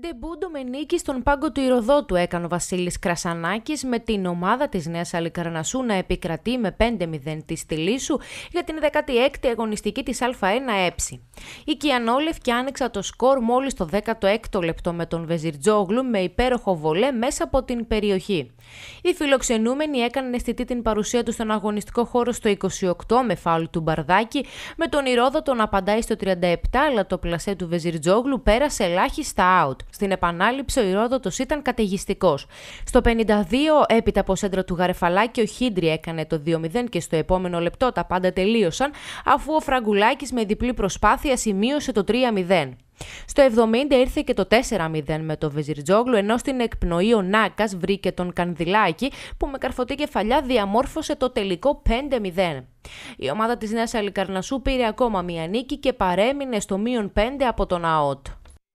Ντεμπούντο με νίκη στον πάγκο του Ηροδότου έκανε ο Βασίλης Κρασανάκης με την ομάδα της Νέας Αλικαρνασού να επικρατεί με 5-0 τη Τηλίσου για την 16η αγωνιστική της Α1 ΕΨΗ. Η Κιανόλευκη άνοιξα το σκορ μόλις το 16ο λεπτό με τον Βεζιρτζόγλου με υπέροχο βολέ μέσα από την περιοχή. Οι φιλοξενούμενοι έκαναν αισθητή την παρουσία τους στον αγωνιστικό χώρο στο 28 με φάουλ του Μπαρδάκη, με τον Ηρόδο να απαντάει στο 37, αλλά το πλασέ του Βεζιρτζόγλου πέρασε ελάχιστα out. Στην επανάληψη ο Ηρόδοτος ήταν καταιγιστικός. Στο 52, έπειτα από σέντρο του Γαρεφαλάκη, ο Χίντρι έκανε το 2-0 και στο επόμενο λεπτό τα πάντα τελείωσαν, αφού ο Φραγκουλάκης με διπλή προσπάθεια σημείωσε το 3-0. Στο 70 ήρθε και το 4-0 με το Βεζιρτζόγλου, ενώ στην εκπνοή ο Νάκας βρήκε τον Κανδυλάκη που με καρφωτή κεφαλιά διαμόρφωσε το τελικό 5-0. Η ομάδα της Νέας Αλικαρνασού πήρε ακόμα μία νίκη και παρέμεινε στο μείον 5 από τον ΑΟΤ.